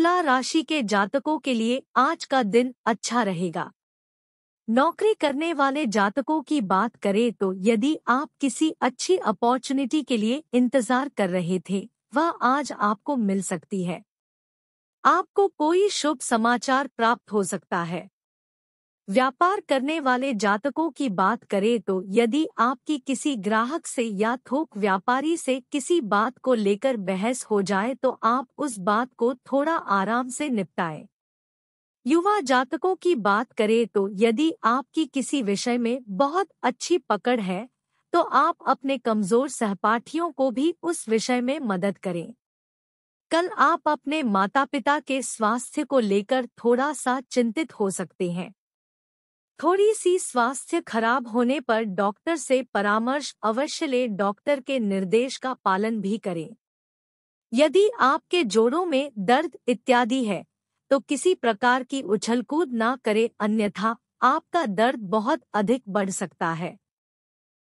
तुला राशि के जातकों के लिए आज का दिन अच्छा रहेगा नौकरी करने वाले जातकों की बात करें तो यदि आप किसी अच्छी अपॉर्चुनिटी के लिए इंतजार कर रहे थे वह आज आपको मिल सकती है आपको कोई शुभ समाचार प्राप्त हो सकता है व्यापार करने वाले जातकों की बात करें तो यदि आपकी किसी ग्राहक से या थोक व्यापारी से किसी बात को लेकर बहस हो जाए तो आप उस बात को थोड़ा आराम से निपटाएं। युवा जातकों की बात करें तो यदि आपकी किसी विषय में बहुत अच्छी पकड़ है तो आप अपने कमजोर सहपाठियों को भी उस विषय में मदद करें कल आप अपने माता पिता के स्वास्थ्य को लेकर थोड़ा सा चिंतित हो सकते हैं थोड़ी सी स्वास्थ्य खराब होने पर डॉक्टर से परामर्श अवश्य ले डॉक्टर के निर्देश का पालन भी करें यदि आपके जोड़ों में दर्द इत्यादि है तो किसी प्रकार की उछलकूद ना करें अन्यथा आपका दर्द बहुत अधिक बढ़ सकता है